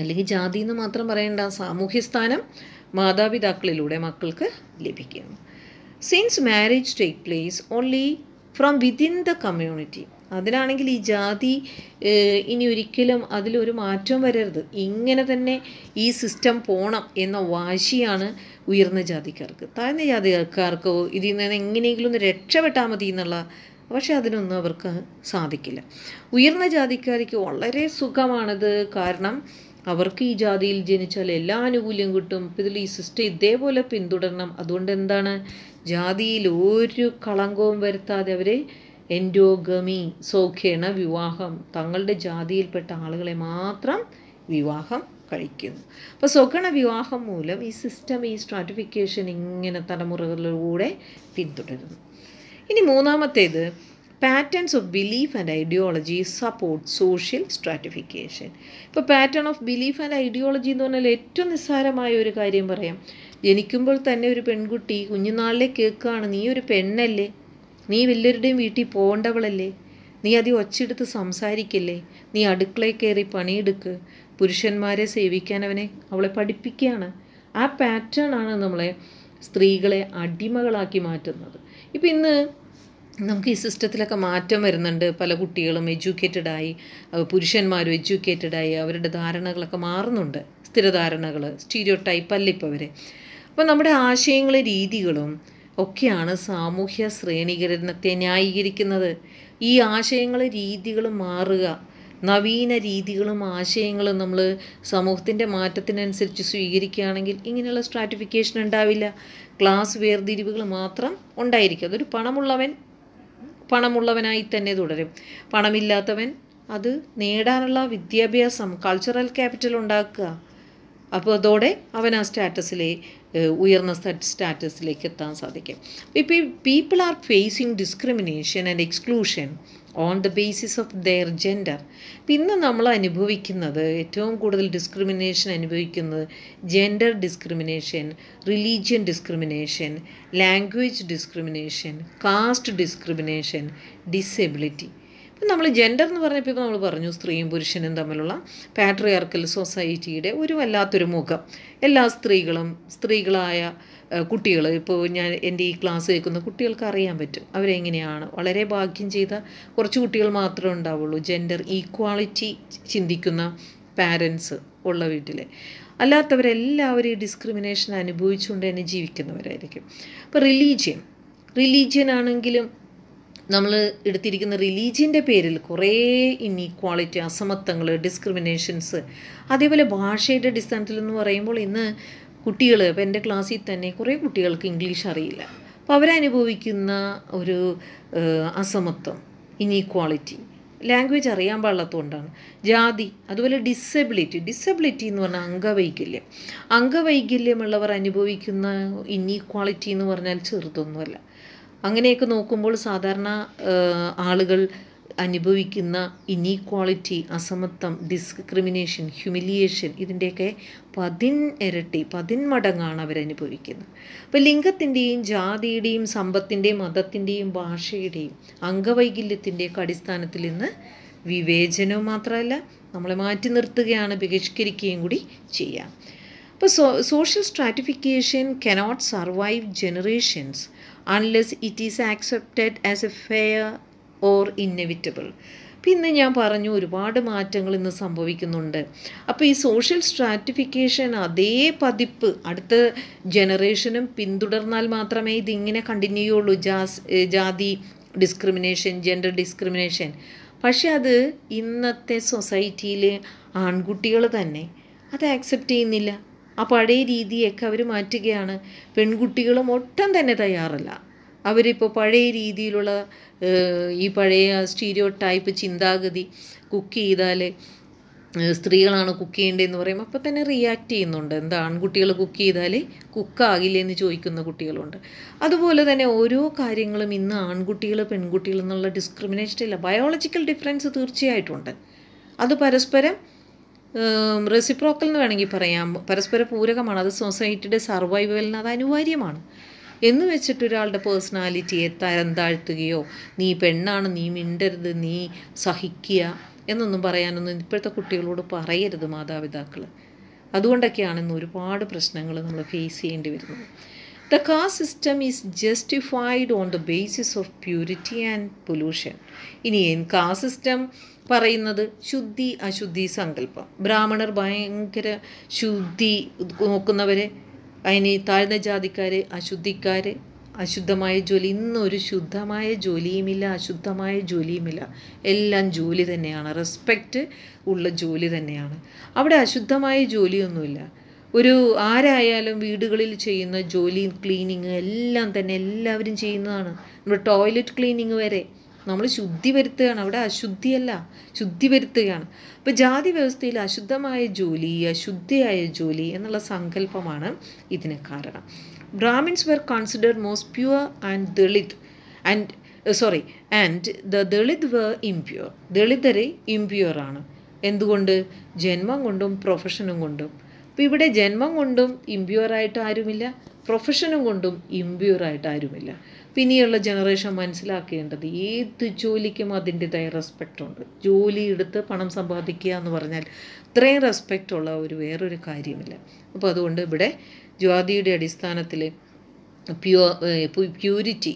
അല്ലെങ്കിൽ ജാതി എന്ന് മാത്രം പറയേണ്ട സാമൂഹ്യ സ്ഥാനം മാതാപിതാക്കളിലൂടെ മക്കൾക്ക് ലഭിക്കുന്നു since marriage take place only from within the community അതിലാണെങ്കിൽ ഈ ജാതി ഇനി ഒരിക്കലും അതിലൊരു മാറ്റം വരരുത് ഇങ്ങനെ തന്നെ ഈ സിസ്റ്റം പോണം എന്ന വാശിയാണ് ഉയർന്ന ജാതിക്കാർക്ക് താഴ്ന്ന ജാതിക്കാർക്കോ ഇതിൽ നിന്ന് എങ്ങനെയെങ്കിലും ഒന്ന് രക്ഷപ്പെട്ടാൽ മതി എന്നുള്ള പക്ഷെ അതിനൊന്നും അവർക്ക് സാധിക്കില്ല ഉയർന്ന ജാതിക്കാർക്ക് വളരെ സുഖമാണിത് കാരണം അവർക്ക് ഈ ജാതിയിൽ ജനിച്ചാൽ എല്ലാ ആനുകൂല്യം കിട്ടും ഇതിൽ ഈ സിസ്റ്റം ഇതേപോലെ പിന്തുടരണം അതുകൊണ്ട് എന്താണ് ജാതിയിൽ ഒരു കളങ്കവും വരുത്താതെ അവരെ എൻഡോഗമി സൗഖ്യേണ വിവാഹം തങ്ങളുടെ ജാതിയിൽപ്പെട്ട ആളുകളെ മാത്രം വിവാഹം കഴിക്കുന്നു അപ്പോൾ സ്വകണ വിവാഹം മൂലം ഈ സിസ്റ്റം ഈ സ്ട്രാറ്റിഫിക്കേഷൻ ഇങ്ങനെ തലമുറകളിലൂടെ പിന്തുടരുന്നു ഇനി മൂന്നാമത്തേത് patterns of belief and ideology support social stratification ഇപ്പോൾ pattern of belief and ideology എന്ന് പറഞ്ഞാൽ ഏറ്റവും നിസ്സാരമായ ഒരു കാര്യം പറയാം ജനിക്കുമ്പോൾ തന്നെ ഒരു പെൺകുട്ടി കുഞ്ഞുനാളിലെ കേൾക്കുകയാണ് നീ ഒരു പെണ്ണല്ലേ നീ വല്ലവരുടെയും വീട്ടിൽ പോകേണ്ടവളല്ലേ നീ അതി ഒച്ചെടുത്ത് സംസാരിക്കില്ലേ നീ അടുക്കളയിൽ കയറി പണിയെടുക്ക് പുരുഷന്മാരെ സേവിക്കാൻ അവനെ അവളെ പഠിപ്പിക്കുകയാണ് ആ പാറ്റേൺ ആണ് നമ്മളെ സ്ത്രീകളെ അടിമകളാക്കി മാറ്റുന്നത് ഇപ്പം ഇന്ന് നമുക്ക് ഈ സിസ്റ്റത്തിലൊക്കെ മാറ്റം വരുന്നുണ്ട് പല കുട്ടികളും എഡ്യൂക്കേറ്റഡ് ആയി പുരുഷന്മാരും എഡ്യൂക്കേറ്റഡ് ആയി അവരുടെ ധാരണകളൊക്കെ മാറുന്നുണ്ട് സ്ഥിരധാരണകൾ സ്റ്റീരിയോ ടൈപ്പ് അല്ല ഇപ്പോൾ അവരെ അപ്പോൾ നമ്മുടെ ആശയങ്ങളും രീതികളും ഒക്കെയാണ് സാമൂഹ്യ ശ്രേണീകരണത്തെ ന്യായീകരിക്കുന്നത് ഈ ആശയങ്ങളെ രീതികൾ മാറുക നവീന രീതികളും ആശയങ്ങളും നമ്മൾ സമൂഹത്തിൻ്റെ മാറ്റത്തിനനുസരിച്ച് സ്വീകരിക്കുകയാണെങ്കിൽ ഇങ്ങനെയുള്ള സ്ട്രാറ്റിഫിക്കേഷൻ ഉണ്ടാവില്ല ക്ലാസ് വേർതിരിവുകൾ മാത്രം ഉണ്ടായിരിക്കും അതൊരു പണമുള്ളവൻ പണമുള്ളവനായി തന്നെ തുടരും പണമില്ലാത്തവൻ അത് നേടാനുള്ള വിദ്യാഭ്യാസം കൾച്ചറൽ ക്യാപിറ്റൽ ഉണ്ടാക്കുക അപ്പോൾ അതോടെ അവൻ ആ സ്റ്റാറ്റസിലെ ഉയർന്ന സ്റ്റാറ്റസിലേക്ക് എത്താൻ സാധിക്കും ഇപ്പോൾ people are facing discrimination and exclusion on the basis of their gender ഇന്ന് നമ്മൾ അനുഭവിക്കുന്നത് ഏറ്റവും കൂടുതൽ ഡിസ്ക്രിമിനേഷൻ അനുഭവിക്കുന്നത് gender discrimination religion discrimination language discrimination caste discrimination disability ഇപ്പം നമ്മൾ ജെൻഡർ എന്ന് പറഞ്ഞപ്പോൾ ഇപ്പോൾ നമ്മൾ പറഞ്ഞു സ്ത്രീയും പുരുഷനും തമ്മിലുള്ള പാട്രിയാർക്കൽ സൊസൈറ്റിയുടെ ഒരു വല്ലാത്തൊരു മുഖം എല്ലാ സ്ത്രീകളും സ്ത്രീകളായ കുട്ടികൾ ഇപ്പോൾ ഞാൻ എൻ്റെ ഈ ക്ലാസ് കേൾക്കുന്ന കുട്ടികൾക്ക് അറിയാൻ പറ്റും അവരെങ്ങനെയാണ് വളരെ ഭാഗ്യം ചെയ്ത കുറച്ച് കുട്ടികൾ മാത്രമേ ഉണ്ടാവുള്ളൂ ജെൻഡർ ഈക്വാളിറ്റി ചിന്തിക്കുന്ന പാരൻസ് ഉള്ള വീട്ടിൽ അല്ലാത്തവരെല്ലാവരും ഈ ഡിസ്ക്രിമിനേഷൻ അനുഭവിച്ചുകൊണ്ട് തന്നെ ജീവിക്കുന്നവരായിരിക്കും അപ്പോൾ റിലീജിയൻ റിലീജിയൻ ആണെങ്കിലും നമ്മൾ എടുത്തിരിക്കുന്ന റിലീജിയൻ്റെ പേരിൽ കുറേ ഇന്നീക്വാളിറ്റി അസമത്വങ്ങൾ ഡിസ്ക്രിമിനേഷൻസ് അതേപോലെ ഭാഷയുടെ അടിസ്ഥാനത്തിൽ എന്ന് പറയുമ്പോൾ ഇന്ന് കുട്ടികൾ ഇപ്പം എൻ്റെ ക്ലാസ്സിൽ തന്നെ കുറേ കുട്ടികൾക്ക് ഇംഗ്ലീഷ് അറിയില്ല അപ്പോൾ അവരനുഭവിക്കുന്ന ഒരു അസമത്വം ഇന്നീക്വാളിറ്റി ലാംഗ്വേജ് അറിയാൻ പാടില്ലാത്തതുകൊണ്ടാണ് ജാതി അതുപോലെ ഡിസബിലിറ്റി ഡിസബിലിറ്റി എന്ന് പറഞ്ഞാൽ അംഗവൈകല്യം അംഗവൈകല്യമുള്ളവർ അനുഭവിക്കുന്ന ഇന്നീക്വാളിറ്റി എന്ന് പറഞ്ഞാൽ ചെറുതൊന്നുമല്ല അങ്ങനെയൊക്കെ നോക്കുമ്പോൾ സാധാരണ ആളുകൾ അനുഭവിക്കുന്ന ഇനീക്വാളിറ്റി അസമത്വം ഡിസ്ക്രിമിനേഷൻ ഹ്യൂമിലിയേഷൻ ഇതിൻ്റെയൊക്കെ പതിൻ ഇരട്ടി മടങ്ങാണ് അവരനുഭവിക്കുന്നത് അപ്പോൾ ലിംഗത്തിൻ്റെയും ജാതിയുടെയും സമ്പത്തിൻ്റെയും മതത്തിൻ്റെയും ഭാഷയുടെയും അംഗവൈകല്യത്തിൻ്റെയൊക്കെ അടിസ്ഥാനത്തിൽ നിന്ന് വിവേചനവും മാത്രമല്ല നമ്മളെ മാറ്റി നിർത്തുകയാണ് ബഹിഷ്കരിക്കുകയും കൂടി ചെയ്യാം അപ്പോൾ so social stratification cannot survive generations unless it is accepted as a fair or inevitable അപ്പം ഇന്ന് ഞാൻ പറഞ്ഞു ഒരുപാട് മാറ്റങ്ങൾ ഇന്ന് സംഭവിക്കുന്നുണ്ട് അപ്പോൾ ഈ സോഷ്യൽ സ്ട്രാറ്റിഫിക്കേഷൻ അതേ പതിപ്പ് അടുത്ത ജനറേഷനും പിന്തുടർന്നാൽ മാത്രമേ ഇതിങ്ങനെ കണ്ടിന്യൂ ചെയ്യുള്ളൂ ജാസ് ജാതി ഡിസ്ക്രിമിനേഷൻ ജെൻഡർ ഡിസ്ക്രിമിനേഷൻ പക്ഷെ അത് ഇന്നത്തെ സൊസൈറ്റിയിൽ ആൺകുട്ടികൾ തന്നെ അത് ആക്സെപ്റ്റ് ചെയ്യുന്നില്ല ആ പഴയ രീതിയൊക്കെ അവർ മാറ്റുകയാണ് പെൺകുട്ടികളും ഒട്ടും തന്നെ തയ്യാറല്ല അവരിപ്പോൾ പഴയ രീതിയിലുള്ള ഈ പഴയ സ്റ്റീരിയോ ടൈപ്പ് ചിന്താഗതി കുക്ക് ചെയ്താൽ സ്ത്രീകളാണ് കുക്ക് ചെയ്യേണ്ടതെന്ന് പറയുമ്പോൾ അപ്പോൾ തന്നെ റിയാക്ട് ചെയ്യുന്നുണ്ട് എന്താ ആൺകുട്ടികൾ കുക്ക് ചെയ്താൽ കുക്കാകില്ല എന്ന് ചോദിക്കുന്ന കുട്ടികളുണ്ട് അതുപോലെ തന്നെ ഓരോ കാര്യങ്ങളും ഇന്ന് ആൺകുട്ടികൾ പെൺകുട്ടികൾ എന്നുള്ള ഡിസ്ക്രിമിനേഷൻ ഇല്ല ബയോളജിക്കൽ ഡിഫറൻസ് തീർച്ചയായിട്ടുണ്ട് അത് പരസ്പരം റെസിപ്രോക്കൽ എന്ന് വേണമെങ്കിൽ പറയാം പരസ്പര പൂരകമാണ് അത് സൊസൈറ്റിയുടെ സർവൈവലിന് അത് അനിവാര്യമാണ് എന്ന് വെച്ചിട്ട് ഒരാളുടെ പേഴ്സണാലിറ്റിയെ തരം താഴ്ത്തുകയോ നീ പെണ്ണാണ് നീ മിണ്ടരുത് നീ സഹിക്കുക എന്നൊന്നും പറയാനൊന്നും ഇപ്പോഴത്തെ കുട്ടികളോട് പറയരുത് മാതാപിതാക്കൾ അതുകൊണ്ടൊക്കെയാണ് ഇന്ന് ഒരുപാട് പ്രശ്നങ്ങൾ നമ്മൾ ഫേസ് ചെയ്യേണ്ടി വരുന്നത് the caste system is justified on the basis of purity and pollution ഇനി കാസ്റ്റ് സിസ്റ്റം പറയുന്നത് ശുദ്ധി അശുദ്ധി സങ്കല്പം ബ്രാഹ്മണർ ഭയങ്കര ശുദ്ധി നോക്കുന്നവരെ അതിന് താഴ്ന്ന ജാതിക്കാരെ അശുദ്ധിക്കാരെ അശുദ്ധമായ ജോലി ഇന്നൊരു ശുദ്ധമായ ജോലിയുമില്ല അശുദ്ധമായ ജോലിയുമില്ല എല്ലാം ജോലി തന്നെയാണ് റെസ്പെക്റ്റ് ഉള്ള ജോലി തന്നെയാണ് അവിടെ അശുദ്ധമായ ജോലിയൊന്നുമില്ല ഒരു ആരായാലും വീടുകളിൽ ചെയ്യുന്ന ജോലി ക്ലീനിങ് എല്ലാം തന്നെ എല്ലാവരും ചെയ്യുന്നതാണ് നമ്മുടെ ടോയ്ലറ്റ് ക്ലീനിങ് വരെ നമ്മൾ ശുദ്ധി വരുത്തുകയാണ് അവിടെ അശുദ്ധിയല്ല ശുദ്ധി വരുത്തുകയാണ് അപ്പോൾ ജാതി വ്യവസ്ഥയിൽ അശുദ്ധമായ ജോലി അശുദ്ധിയായ ജോലി എന്നുള്ള സങ്കല്പമാണ് ഇതിന് കാരണം Brahmins were consider most pure and Dalit and sorry and the Dalit were impure ദളിതരെ ഇംപ്യൂർ ആണ് എന്തുകൊണ്ട് ജന്മം കൊണ്ടും പ്രൊഫഷനും കൊണ്ടും അപ്പോൾ ഇവിടെ ജന്മം കൊണ്ടും ഇംപ്യൂറായിട്ട് ആരുമില്ല പ്രൊഫഷനും കൊണ്ടും ഇംപ്യൂറായിട്ട് ആരുമില്ല പിന്നെയുള്ള ജനറേഷൻ മനസ്സിലാക്കേണ്ടത് ഏത് ജോലിക്കും അതിൻ്റെതായ റെസ്പെക്റ്റ് ഉണ്ട് ജോലി എടുത്ത് പണം സമ്പാദിക്കുക എന്ന് പറഞ്ഞാൽ ഇത്രയും റെസ്പെക്റ്റ് ഉള്ള ഒരു വേറൊരു കാര്യമില്ല അപ്പോൾ അതുകൊണ്ട് ഇവിടെ ജ്വാതിയുടെ അടിസ്ഥാനത്തിൽ പ്യൂർ പ്യൂരിറ്റി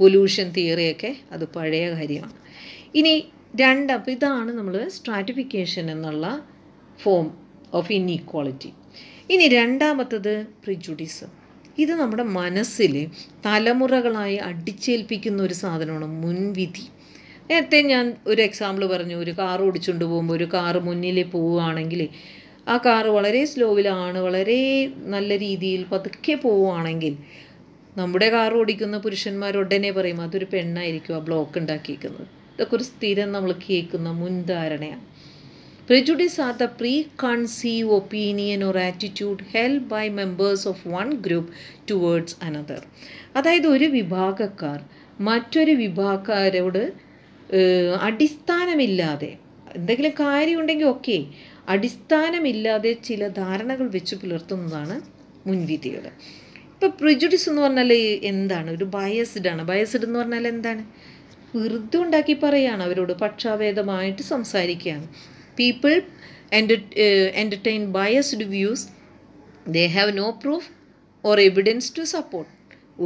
പൊല്യൂഷൻ തിയറിയൊക്കെ അത് പഴയ കാര്യമാണ് ഇനി രണ്ട് അപ്പോൾ ഇതാണ് നമ്മൾ സ്ട്രാറ്റിഫിക്കേഷൻ എന്നുള്ള ഫോം ഓഫ് ഇൻഈക്വാളിറ്റി ഇനി രണ്ടാമത്തത് പ്രിജുഡിസം ഇത് നമ്മുടെ മനസ്സിൽ തലമുറകളായി അടിച്ചേൽപ്പിക്കുന്ന ഒരു സാധനമാണ് മുൻവിധി നേരത്തെ ഞാൻ ഒരു എക്സാമ്പിൾ പറഞ്ഞു ഒരു കാർ ഓടിച്ചുകൊണ്ട് പോകുമ്പോൾ ഒരു കാർ മുന്നിൽ പോവുകയാണെങ്കിൽ ആ കാർ വളരെ സ്ലോവിലാണ് വളരെ നല്ല രീതിയിൽ പതുക്കെ പോവുകയാണെങ്കിൽ നമ്മുടെ കാർ ഓടിക്കുന്ന പുരുഷന്മാർ ഉടനെ പറയും അതൊരു പെണ്ണായിരിക്കും ആ ബ്ലോക്ക് ഉണ്ടാക്കിയിരിക്കുന്നത് ഇതൊക്കെ ഒരു സ്ഥിരം നമ്മൾ കേൾക്കുന്ന മുൻധാരണയാണ് Prejudice the pre preconceived opinion or attitude held by members of one group towards another. അതായത് ഒരു വിഭാഗക്കാർ മറ്റൊരു വിഭാഗക്കാരോട് അടിസ്ഥാനമില്ലാതെ എന്തെങ്കിലും കാര്യമുണ്ടെങ്കിൽ ഓക്കെ അടിസ്ഥാനമില്ലാതെ ചില ധാരണകൾ വെച്ച് പുലർത്തുന്നതാണ് മുൻവിധികൾ ഇപ്പോൾ പ്രിജുഡിസ് എന്ന് പറഞ്ഞാൽ എന്താണ് ഒരു ബയസ്ഡ് ആണ് ബയസ്ഡ് എന്ന് പറഞ്ഞാൽ എന്താണ് വെറുതെ ഉണ്ടാക്കി പറയുകയാണ് അവരോട് പക്ഷാഭേദമായിട്ട് സംസാരിക്കുകയാണ് People enter, uh, entertain biased views. They have no proof or evidence to support.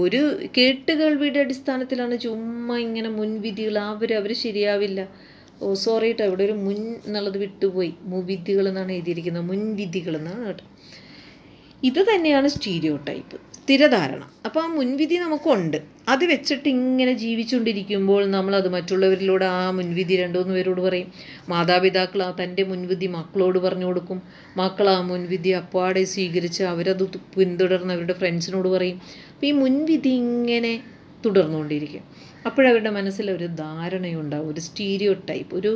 ഒരു കേട്ടുകേൾവിയുടെ അടിസ്ഥാനത്തിലാണ് ചുമ്മാ ഇങ്ങനെ മുൻവിധികൾ അവർ അവർ ശരിയാവില്ല ഓ സോറി കേട്ടോ ഇവിടെ ഒരു മുൻ എന്നുള്ളത് വിട്ടുപോയി മുവിധികൾ എന്നാണ് എഴുതിയിരിക്കുന്നത് മുൻവിധികൾ എന്നാണ് കേട്ടോ ഇത് തന്നെയാണ് സ്റ്റീരിയോ ടൈപ്പ് സ്ഥിരധാരണ അപ്പോൾ ആ മുൻവിധി നമുക്കുണ്ട് അത് വെച്ചിട്ട് ഇങ്ങനെ ജീവിച്ചുകൊണ്ടിരിക്കുമ്പോൾ നമ്മൾ അത് മറ്റുള്ളവരിലൂടെ ആ മുൻവിധി രണ്ടുമൂന്ന് പേരോട് പറയും മാതാപിതാക്കൾ ആ തൻ്റെ മുൻവിധി മക്കളോട് പറഞ്ഞു കൊടുക്കും മക്കൾ ആ മുൻവിധി അപ്പാടെ സ്വീകരിച്ച് അവരത് പിന്തുടർന്ന് അവരുടെ ഫ്രണ്ട്സിനോട് പറയും അപ്പോൾ ഈ മുൻവിധി ഇങ്ങനെ തുടർന്നുകൊണ്ടിരിക്കും അപ്പോഴവരുടെ മനസ്സിൽ ഒരു ധാരണയുണ്ടാവും ഒരു സ്റ്റീരിയോ ടൈപ്പ് ഒരു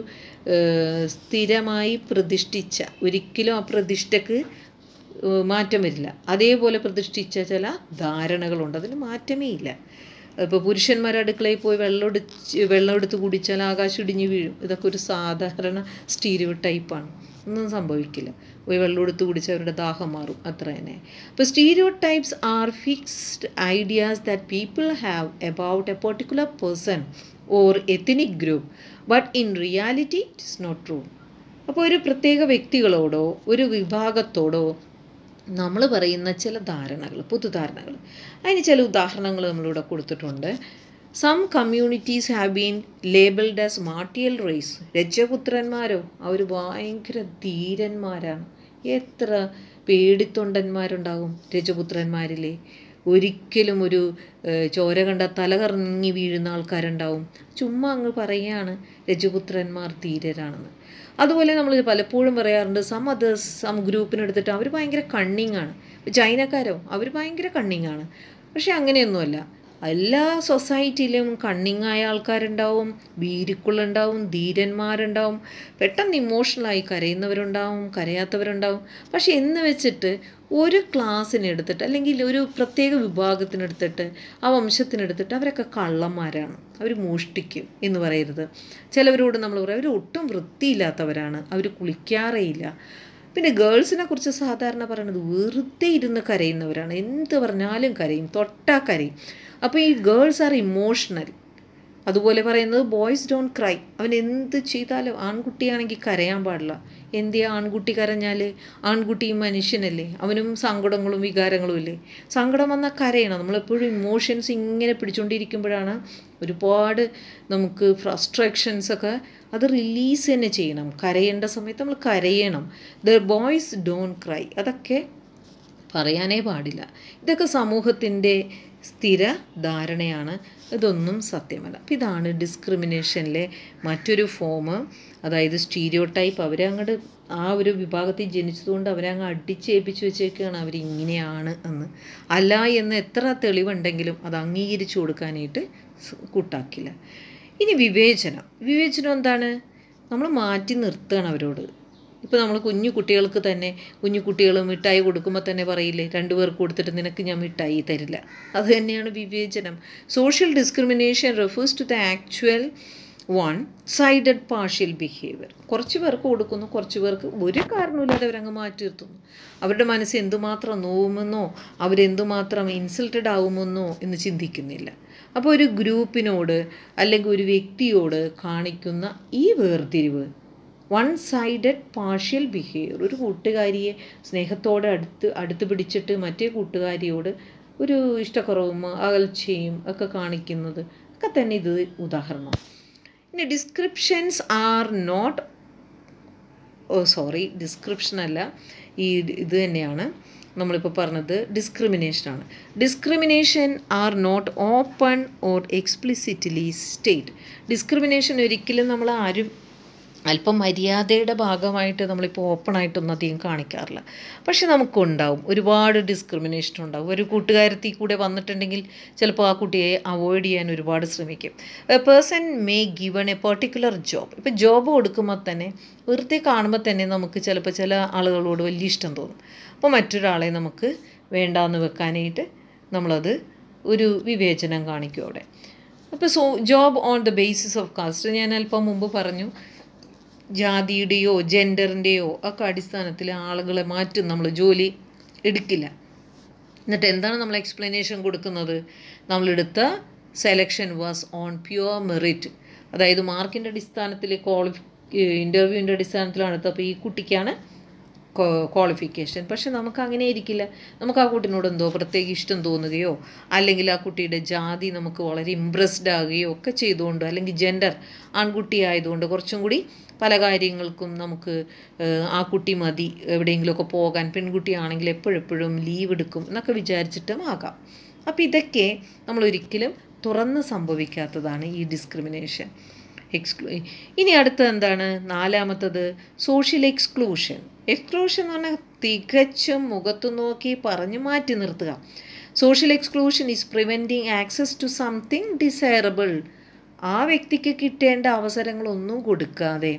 സ്ഥിരമായി പ്രതിഷ്ഠിച്ച ഒരിക്കലും ആ പ്രതിഷ്ഠക്ക് മാറ്റം വരില്ല അതേപോലെ പ്രതിഷ്ഠിച്ച ചില ധാരണകളുണ്ട് അതിന് മാറ്റമേ ഇല്ല ഇപ്പോൾ പുരുഷന്മാർ അടുക്കളയിൽ പോയി വെള്ളമൊടിച്ച് വെള്ളമെടുത്ത് കുടിച്ചാൽ ആകാശം ഇടിഞ്ഞ് വീഴും ഇതൊക്കെ ഒരു സാധാരണ സ്റ്റീരിയോ ടൈപ്പാണ് ഒന്നും സംഭവിക്കില്ല പോയി വെള്ളം എടുത്ത് കുടിച്ച് അവരുടെ ദാഹം മാറും അത്ര തന്നെ അപ്പോൾ stereotypes are fixed ideas that people have about a particular person or ethnic group but in reality it is not true അപ്പോൾ ഒരു പ്രത്യേക വ്യക്തികളോടോ ഒരു വിഭാഗത്തോടോ നമ്മൾ പറയുന്ന ചില ധാരണകൾ പൊതുധാരണകൾ അതിന് ചില ഉദാഹരണങ്ങൾ നമ്മളിവിടെ കൊടുത്തിട്ടുണ്ട് some communities have been labelled as martial race രജപുത്രന്മാരോ അവർ ഭയങ്കര ധീരന്മാരാണ് എത്ര പേടിത്തൊണ്ടന്മാരുണ്ടാകും രജപുത്രന്മാരിലെ ഒരിക്കലും ഒരു ചോര കണ്ട തല കറങ്ങി വീഴുന്ന ആൾക്കാരുണ്ടാവും ചുമ്മാ അങ്ങ് പറയുകയാണ് രജപുത്രന്മാർ ധീരരാണെന്ന് അതുപോലെ നമ്മൾ പലപ്പോഴും പറയാറുണ്ട് സം അതേഴ്സ് സം ഗ്രൂപ്പിനെടുത്തിട്ട് അവർ ഭയങ്കര കണ്ണിങ്ങാണ് ചൈനക്കാരോ അവർ ഭയങ്കര കണ്ണിങ്ങാണ് പക്ഷേ അങ്ങനെയൊന്നുമല്ല എല്ലാ സൊസൈറ്റിയിലും കണ്ണിങ്ങായ ആൾക്കാരുണ്ടാവും ഭീരുക്കുള്ളുണ്ടാവും ധീരന്മാരുണ്ടാവും പെട്ടെന്ന് ഇമോഷണലായി കരയുന്നവരുണ്ടാവും കരയാത്തവരുണ്ടാവും പക്ഷെ എന്ന് വെച്ചിട്ട് ഒരു ക്ലാസ്സിനെടുത്തിട്ട് അല്ലെങ്കിൽ ഒരു പ്രത്യേക വിഭാഗത്തിനെടുത്തിട്ട് ആ വംശത്തിനെടുത്തിട്ട് അവരൊക്കെ കള്ളന്മാരാണ് അവർ മോഷ്ടിക്കും എന്ന് പറയരുത് ചിലവരോട് നമ്മൾ പറയും അവർ ഒട്ടും വൃത്തിയില്ലാത്തവരാണ് അവർ കുളിക്കാറേയില്ല പിന്നെ ഗേൾസിനെ കുറിച്ച് സാധാരണ പറയണത് വെറുതെ ഇരുന്ന് കരയുന്നവരാണ് എന്ത് പറഞ്ഞാലും കരയും തൊട്ടാ കരയും അപ്പോൾ ഈ ഗേൾസ് ആർ ഇമോഷണൽ അതുപോലെ പറയുന്നത് ബോയ്സ് ഡോണ്ട് ക്രൈ അവൻ എന്ത് ചെയ്താലും ആൺകുട്ടിയാണെങ്കിൽ കരയാൻ പാടില്ല എന്തിയാ ആൺകുട്ടി കരഞ്ഞാൽ ആൺകുട്ടി മനുഷ്യനല്ലേ അവനും സങ്കടങ്ങളും വികാരങ്ങളും ഇല്ലേ സങ്കടം വന്നാൽ കരയണം നമ്മളെപ്പോഴും ഇമോഷൻസ് ഇങ്ങനെ പിടിച്ചുകൊണ്ടിരിക്കുമ്പോഴാണ് ഒരുപാട് നമുക്ക് ഫ്രസ്ട്രേഷൻസ് ഒക്കെ അത് റിലീസ് തന്നെ ചെയ്യണം കരയേണ്ട സമയത്ത് നമ്മൾ കരയണം ദ ബോയ്സ് ഡോണ്ട് ക്രൈ അതൊക്കെ പറയാനേ പാടില്ല ഇതൊക്കെ സമൂഹത്തിൻ്റെ സ്ഥിര ധാരണയാണ് ഇതൊന്നും സത്യമല്ല അപ്പം ഇതാണ് ഡിസ്ക്രിമിനേഷനിലെ മറ്റൊരു ഫോം അതായത് സ്റ്റീരിയോ ടൈപ്പ് അവരെ അങ്ങോട്ട് ആ ഒരു വിഭാഗത്തിൽ ജനിച്ചതുകൊണ്ട് അവരെ അങ്ങ് അടിച്ചേൽപ്പിച്ച് വെച്ചേക്കാണ് അവരിങ്ങനെയാണ് എന്ന് അല്ല എന്ന് എത്ര തെളിവുണ്ടെങ്കിലും അത് അംഗീകരിച്ചു കൊടുക്കാനായിട്ട് കൂട്ടാക്കില്ല ഇനി വിവേചനം വിവേചനം എന്താണ് നമ്മൾ മാറ്റി നിർത്തുകയാണ് അവരോട് ഇപ്പോൾ നമ്മൾ കുഞ്ഞു കുട്ടികൾക്ക് തന്നെ കുഞ്ഞു കുട്ടികൾ മിഠായി കൊടുക്കുമ്പോൾ തന്നെ പറയില്ലേ രണ്ടു പേർക്ക് കൊടുത്തിട്ട് നിനക്ക് ഞാൻ മിഠായി തരില്ല അത് തന്നെയാണ് വിവേചനം social discrimination refers to the actual one sided partial behaviour കുറച്ച് പേർക്ക് കൊടുക്കുന്നു കുറച്ച് പേർക്ക് ഒരു കാരണമില്ലാതെ അവരങ്ങ് മാറ്റി നിർത്തുന്നു അവരുടെ മനസ്സ് എന്തുമാത്രം നോവുമെന്നോ അവരെന്തുമാത്രം ഇൻസൾട്ടഡ് ആവുമെന്നോ എന്ന് ചിന്തിക്കുന്നില്ല അപ്പോൾ ഒരു ഗ്രൂപ്പിനോട് അല്ലെങ്കിൽ ഒരു വ്യക്തിയോട് കാണിക്കുന്ന ഈ വേർതിരിവ് വൺ സൈഡഡ് പാർഷ്യൽ ബിഹേവിയർ ഒരു കൂട്ടുകാരിയെ സ്നേഹത്തോടെ അടുത്ത് അടുത്ത് പിടിച്ചിട്ട് മറ്റേ കൂട്ടുകാരിയോട് ഒരു ഇഷ്ടക്കുറവും അകൽച്ചയും ഒക്കെ കാണിക്കുന്നത് ഒക്കെ തന്നെ ഇത് ഉദാഹരണം പിന്നെ descriptions are not oh sorry description അല്ല ഈ ഇത് തന്നെയാണ് നമ്മളിപ്പോൾ പറഞ്ഞത് ഡിസ്ക്രിമിനേഷനാണ് discrimination are not open or explicitly state discrimination ഒരിക്കലും നമ്മൾ ആരും അല്പം മര്യാദയുടെ ഭാഗമായിട്ട് നമ്മളിപ്പോൾ ഓപ്പണായിട്ടൊന്നും അധികം കാണിക്കാറില്ല പക്ഷെ നമുക്കുണ്ടാവും ഒരുപാട് ഡിസ്ക്രിമിനേഷൻ ഉണ്ടാവും ഒരു കൂട്ടുകാരത്തി കൂടെ വന്നിട്ടുണ്ടെങ്കിൽ ചിലപ്പോൾ ആ കുട്ടിയെ അവോയ്ഡ് ചെയ്യാൻ ഒരുപാട് ശ്രമിക്കും a person may given a particular job ഇപ്പോൾ ജോബ് കൊടുക്കുമ്പോൾ തന്നെ വെറുതെ കാണുമ്പോൾ തന്നെ നമുക്ക് ചിലപ്പോൾ ചില ആളുകളോട് വലിയ ഇഷ്ടം തോന്നും അപ്പോൾ മറ്റൊരാളെ നമുക്ക് വേണ്ടാന്ന് വെക്കാനായിട്ട് നമ്മളത് ഒരു വിവേചനം കാണിക്കും അവിടെ അപ്പോൾ so job on the basis of caste ഞാൻ അല്പം മുമ്പ് പറഞ്ഞു ജാതിയുടെയോ ജെൻഡറിൻ്റെയോ ഒക്കെ അടിസ്ഥാനത്തിൽ ആളുകളെ മാറ്റും നമ്മൾ ജോലി എടുക്കില്ല എന്നിട്ട് എന്താണ് നമ്മൾ എക്സ്പ്ലനേഷൻ കൊടുക്കുന്നത് നമ്മളെടുത്ത selection was on pure merit അതായത് മാർക്കിൻ്റെ അടിസ്ഥാനത്തിൽ ക്വാളിഫി ഇൻ്റർവ്യൂവിൻ്റെ അടിസ്ഥാനത്തിലാണ് എടുത്തത് അപ്പോൾ ഈ കുട്ടിക്കാണ് ക്വാളിഫിക്കേഷൻ പക്ഷെ നമുക്ക് അങ്ങനെ ഇരിക്കില്ല നമുക്ക് ആ കുട്ടിനോട് എന്തോ പ്രത്യേക ഇഷ്ടം തോന്നുകയോ അല്ലെങ്കിൽ ആ കുട്ടിയുടെ ജാതി നമുക്ക് വളരെ ഇമ്പ്രസ്ഡ് ആകുകയോ ഒക്കെ ചെയ്തുകൊണ്ട് അല്ലെങ്കിൽ ജെൻഡർ ആൺകുട്ടി ആയതുകൊണ്ട് കുറച്ചും കൂടി പല കാര്യങ്ങൾക്കും നമുക്ക് ആ കുട്ടി മതി എവിടെയെങ്കിലുമൊക്കെ പോകാൻ പെൺകുട്ടിയാണെങ്കിൽ എപ്പോഴെപ്പോഴും ലീവ് എടുക്കും എന്നൊക്കെ വിചാരിച്ചിട്ടും ആകാം അപ്പോൾ ഇതൊക്കെ നമ്മൾ ഒരിക്കലും തുറന്ന് സംഭവിക്കാത്തതാണ് ഈ ഡിസ്ക്രിമിനേഷൻ എക്സ്ക്ലൂ ഇനി അടുത്തത് എന്താണ് നാലാമത്തത് സോഷ്യൽ എക്സ്ക്ലൂഷൻ എക്സ്ക്ലൂഷൻ എന്ന് പറഞ്ഞാൽ തികച്ചും മുഖത്തു നോക്കി പറഞ്ഞു മാറ്റി നിർത്തുക social exclusion is preventing access to something desirable ആ വ്യക്തിക്ക് കിട്ടേണ്ട അവസരങ്ങളൊന്നും കൊടുക്കാതെ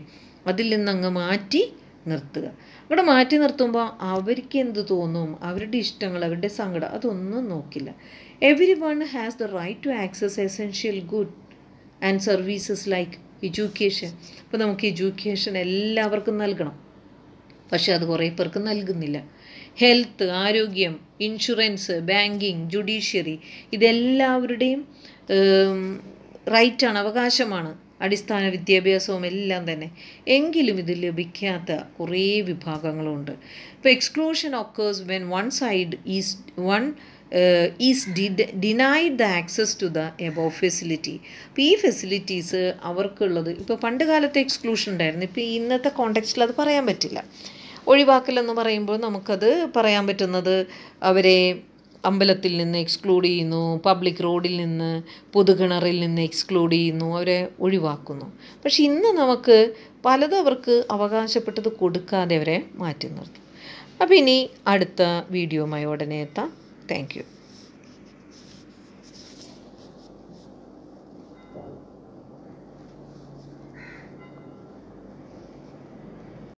അതിൽ നിന്നങ്ങ് മാറ്റി നിർത്തുക അവിടെ മാറ്റി നിർത്തുമ്പോൾ അവർക്ക് എന്ത് തോന്നും അവരുടെ ഇഷ്ടങ്ങൾ അവരുടെ സങ്കടം അതൊന്നും നോക്കില്ല every one has the right to access essential good and services like education ഇപ്പോൾ നമുക്ക് എഡ്യൂക്കേഷൻ എല്ലാവർക്കും നൽകണം പക്ഷേ അത് കുറേ പേർക്ക് നൽകുന്നില്ല ഹെൽത്ത് ആരോഗ്യം ഇൻഷുറൻസ് ബാങ്കിങ് ജുഡീഷ്യറി ഇതെല്ലാവരുടെയും റൈറ്റാണ് അവകാശമാണ് അടിസ്ഥാന വിദ്യാഭ്യാസവും എല്ലാം തന്നെ എങ്കിലും ഇത് ലഭിക്കാത്ത കുറേ വിഭാഗങ്ങളുണ്ട് ഇപ്പോൾ exclusion occurs when one side is one is did denied the access to the above facility അപ്പോൾ ഈ ഫെസിലിറ്റീസ് അവർക്കുള്ളത് ഇപ്പോൾ പണ്ട് കാലത്തെ എക്സ്ക്ലൂഷൻ ഉണ്ടായിരുന്നു ഇപ്പോൾ ഇന്നത്തെ കോണ്ടെക്സ്റ്റിൽ അത് പറയാൻ പറ്റില്ല ഒഴിവാക്കലെന്ന് പറയുമ്പോൾ നമുക്കത് പറയാൻ പറ്റുന്നത് അവരെ അമ്പലത്തിൽ നിന്ന് എക്സ്ക്ലൂഡ് ചെയ്യുന്നു പബ്ലിക് റോഡിൽ നിന്ന് പൊതുകിണറിൽ നിന്ന് എക്സ്ക്ലൂഡ് ചെയ്യുന്നു അവരെ ഒഴിവാക്കുന്നു പക്ഷെ ഇന്ന് നമുക്ക് പലതും അവർക്ക് അവകാശപ്പെട്ടത് കൊടുക്കാതെ അവരെ മാറ്റി നിർത്തും അപ്പോൾ ഇനി അടുത്ത വീഡിയോ ഉടനെ എത്താം Thank you.